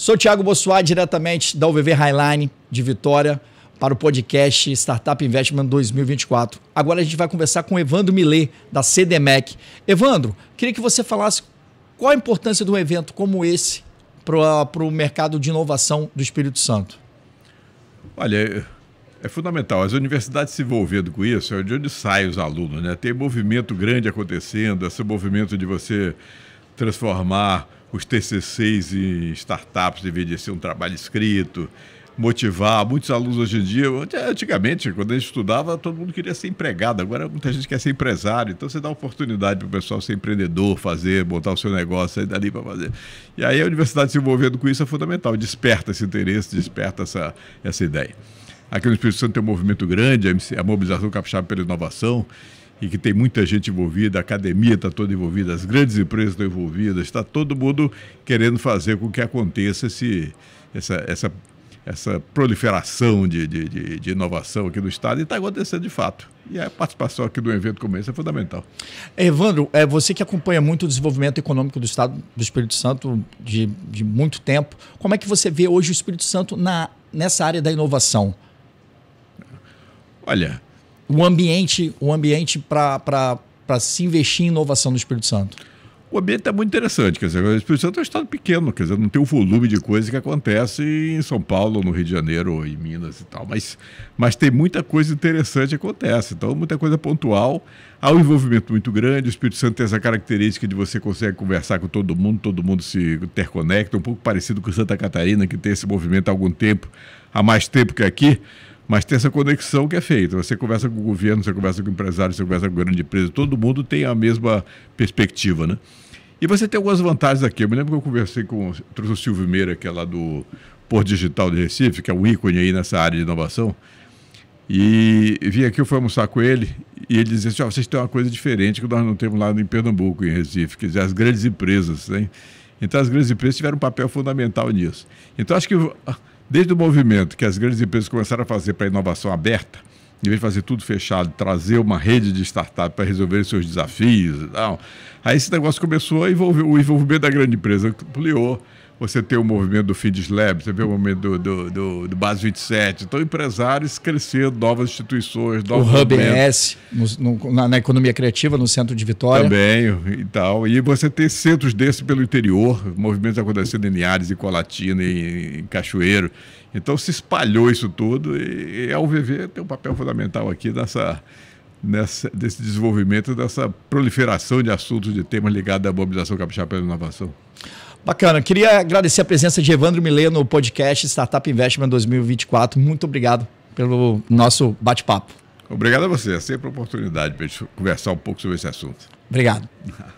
Sou Thiago Bossuá, diretamente da UVV Highline de Vitória, para o podcast Startup Investment 2024. Agora a gente vai conversar com Evandro Millet, da CDMEC. Evandro, queria que você falasse qual a importância de um evento como esse para o mercado de inovação do Espírito Santo. Olha, é, é fundamental. As universidades se envolvendo com isso, é de onde saem os alunos, né? Tem movimento grande acontecendo, esse movimento de você transformar os TCCs e startups deveria ser um trabalho escrito, motivar. Muitos alunos hoje em dia, antigamente, quando a gente estudava, todo mundo queria ser empregado, agora muita gente quer ser empresário. Então você dá oportunidade para o pessoal ser empreendedor, fazer, montar o seu negócio, sair dali para fazer. E aí a universidade se envolvendo com isso é fundamental, desperta esse interesse, desperta essa, essa ideia. Aqui no Espírito Santo tem um movimento grande, a mobilização capixaba pela inovação, e que tem muita gente envolvida, a academia está toda envolvida, as grandes empresas estão envolvidas, está todo mundo querendo fazer com que aconteça esse, essa, essa, essa proliferação de, de, de, de inovação aqui no Estado, e está acontecendo de fato. E a participação aqui do evento como esse é fundamental. Evandro, é você que acompanha muito o desenvolvimento econômico do Estado do Espírito Santo de, de muito tempo, como é que você vê hoje o Espírito Santo na, nessa área da inovação? Olha, o ambiente, o ambiente para se investir em inovação no Espírito Santo? O ambiente é muito interessante, quer dizer, o Espírito Santo é um estado pequeno, quer dizer, não tem o volume de coisa que acontece em São Paulo, no Rio de Janeiro, em Minas e tal, mas, mas tem muita coisa interessante que acontece, então muita coisa pontual, há um envolvimento muito grande, o Espírito Santo tem essa característica de você consegue conversar com todo mundo, todo mundo se interconecta, um pouco parecido com Santa Catarina, que tem esse movimento há algum tempo, há mais tempo que aqui, mas tem essa conexão que é feita. Você conversa com o governo, você conversa com o empresário, você conversa com a grande empresa, todo mundo tem a mesma perspectiva, né? E você tem algumas vantagens aqui. Eu me lembro que eu conversei com trouxe o Silvio Meira, que é lá do Porto Digital de Recife, que é um ícone aí nessa área de inovação. E vim aqui, eu fui almoçar com ele, e ele dizia assim, oh, vocês têm uma coisa diferente que nós não temos lá em Pernambuco, em Recife, quer dizer, as grandes empresas, né? Então as grandes empresas tiveram um papel fundamental nisso. Então acho que Desde o movimento que as grandes empresas começaram a fazer para a inovação aberta, em vez de fazer tudo fechado, trazer uma rede de startup para resolver seus desafios e tal, aí esse negócio começou a envolver, o envolvimento da grande empresa ampliou você tem o movimento do Fides Lab, você vê o movimento do, do, do, do Base 27. Então, empresários crescendo, novas instituições, novos. O Hub ES, na, na, economia criativa, no centro de Vitória. Também, e tal. E você tem centros desses pelo interior, movimentos acontecendo em Linhares, em Colatina, em, em Cachoeiro. Então, se espalhou isso tudo e, e a UVV tem um papel fundamental aqui nessa. Nessa, desse desenvolvimento, dessa proliferação de assuntos, de temas ligados à mobilização capixaba e inovação? Bacana. Queria agradecer a presença de Evandro Milê no podcast Startup Investment 2024. Muito obrigado pelo nosso bate-papo. Obrigado a você, é sempre a oportunidade para a gente conversar um pouco sobre esse assunto. Obrigado.